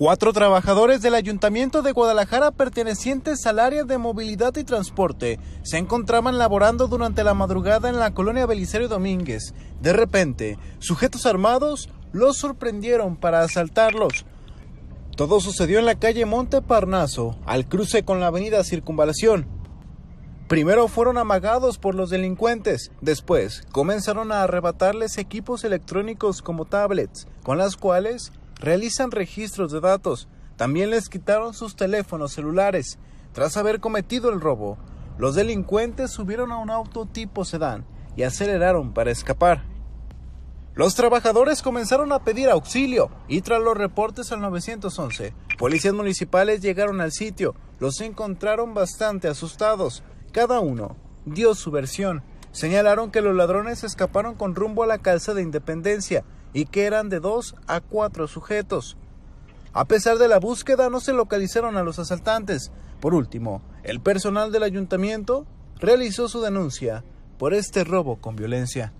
Cuatro trabajadores del Ayuntamiento de Guadalajara pertenecientes al área de movilidad y transporte se encontraban laborando durante la madrugada en la colonia Belisario Domínguez. De repente, sujetos armados los sorprendieron para asaltarlos. Todo sucedió en la calle Monte Parnaso, al cruce con la avenida Circunvalación. Primero fueron amagados por los delincuentes, después comenzaron a arrebatarles equipos electrónicos como tablets, con las cuales realizan registros de datos. También les quitaron sus teléfonos celulares. Tras haber cometido el robo, los delincuentes subieron a un auto tipo sedán y aceleraron para escapar. Los trabajadores comenzaron a pedir auxilio y tras los reportes al 911, policías municipales llegaron al sitio. Los encontraron bastante asustados. Cada uno dio su versión. Señalaron que los ladrones escaparon con rumbo a la calza de Independencia y que eran de dos a cuatro sujetos. A pesar de la búsqueda, no se localizaron a los asaltantes. Por último, el personal del ayuntamiento realizó su denuncia por este robo con violencia.